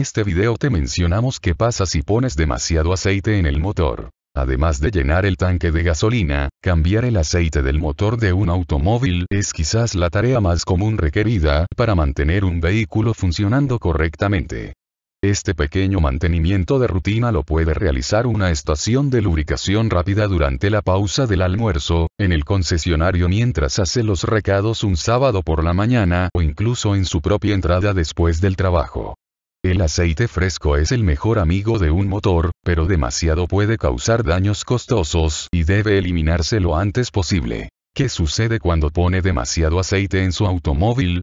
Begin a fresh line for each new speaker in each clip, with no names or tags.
este video te mencionamos qué pasa si pones demasiado aceite en el motor. Además de llenar el tanque de gasolina, cambiar el aceite del motor de un automóvil es quizás la tarea más común requerida para mantener un vehículo funcionando correctamente. Este pequeño mantenimiento de rutina lo puede realizar una estación de lubricación rápida durante la pausa del almuerzo, en el concesionario mientras hace los recados un sábado por la mañana o incluso en su propia entrada después del trabajo. El aceite fresco es el mejor amigo de un motor, pero demasiado puede causar daños costosos y debe eliminarse lo antes posible. ¿Qué sucede cuando pone demasiado aceite en su automóvil?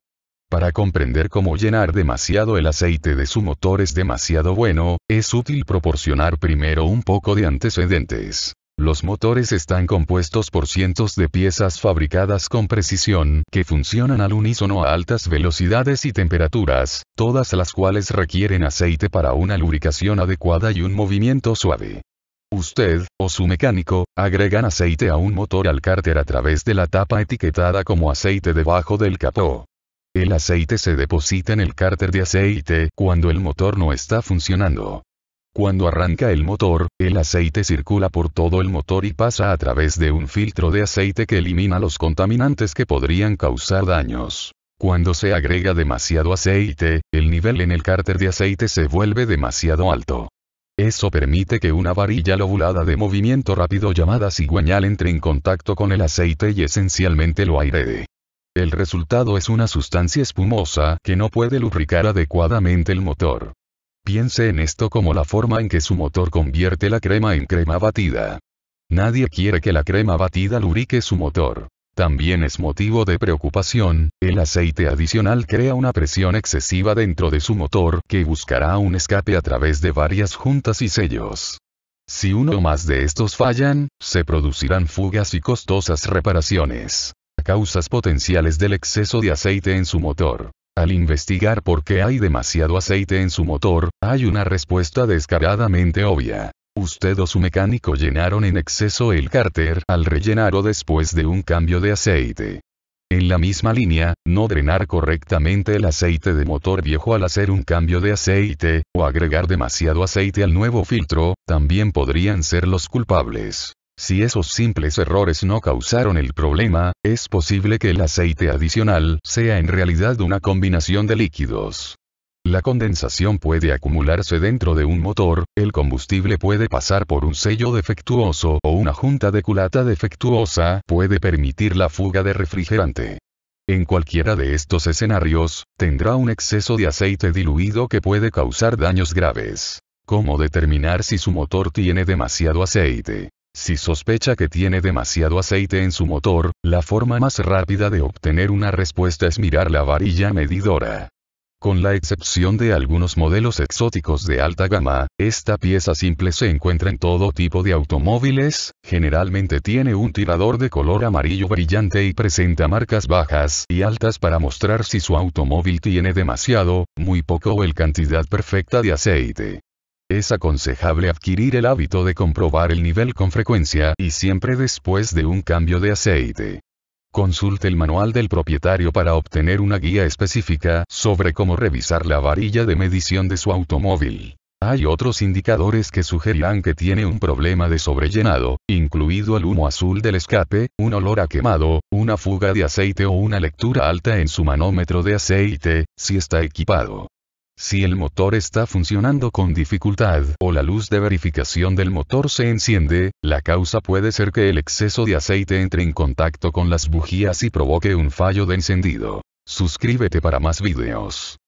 Para comprender cómo llenar demasiado el aceite de su motor es demasiado bueno, es útil proporcionar primero un poco de antecedentes. Los motores están compuestos por cientos de piezas fabricadas con precisión, que funcionan al unísono a altas velocidades y temperaturas, todas las cuales requieren aceite para una lubricación adecuada y un movimiento suave. Usted, o su mecánico, agregan aceite a un motor al cárter a través de la tapa etiquetada como aceite debajo del capó. El aceite se deposita en el cárter de aceite cuando el motor no está funcionando. Cuando arranca el motor, el aceite circula por todo el motor y pasa a través de un filtro de aceite que elimina los contaminantes que podrían causar daños. Cuando se agrega demasiado aceite, el nivel en el cárter de aceite se vuelve demasiado alto. Eso permite que una varilla lobulada de movimiento rápido llamada cigüeñal entre en contacto con el aceite y esencialmente lo airede. El resultado es una sustancia espumosa que no puede lubricar adecuadamente el motor. Piense en esto como la forma en que su motor convierte la crema en crema batida. Nadie quiere que la crema batida lubrique su motor. También es motivo de preocupación, el aceite adicional crea una presión excesiva dentro de su motor que buscará un escape a través de varias juntas y sellos. Si uno o más de estos fallan, se producirán fugas y costosas reparaciones. Causas potenciales del exceso de aceite en su motor. Al investigar por qué hay demasiado aceite en su motor, hay una respuesta descaradamente obvia. Usted o su mecánico llenaron en exceso el cárter al rellenar o después de un cambio de aceite. En la misma línea, no drenar correctamente el aceite de motor viejo al hacer un cambio de aceite, o agregar demasiado aceite al nuevo filtro, también podrían ser los culpables. Si esos simples errores no causaron el problema, es posible que el aceite adicional sea en realidad una combinación de líquidos. La condensación puede acumularse dentro de un motor, el combustible puede pasar por un sello defectuoso o una junta de culata defectuosa puede permitir la fuga de refrigerante. En cualquiera de estos escenarios, tendrá un exceso de aceite diluido que puede causar daños graves. ¿Cómo determinar si su motor tiene demasiado aceite? Si sospecha que tiene demasiado aceite en su motor, la forma más rápida de obtener una respuesta es mirar la varilla medidora. Con la excepción de algunos modelos exóticos de alta gama, esta pieza simple se encuentra en todo tipo de automóviles, generalmente tiene un tirador de color amarillo brillante y presenta marcas bajas y altas para mostrar si su automóvil tiene demasiado, muy poco o el cantidad perfecta de aceite. Es aconsejable adquirir el hábito de comprobar el nivel con frecuencia y siempre después de un cambio de aceite. Consulte el manual del propietario para obtener una guía específica sobre cómo revisar la varilla de medición de su automóvil. Hay otros indicadores que sugerirán que tiene un problema de sobrellenado, incluido el humo azul del escape, un olor a quemado, una fuga de aceite o una lectura alta en su manómetro de aceite, si está equipado. Si el motor está funcionando con dificultad o la luz de verificación del motor se enciende, la causa puede ser que el exceso de aceite entre en contacto con las bujías y provoque un fallo de encendido. Suscríbete para más videos.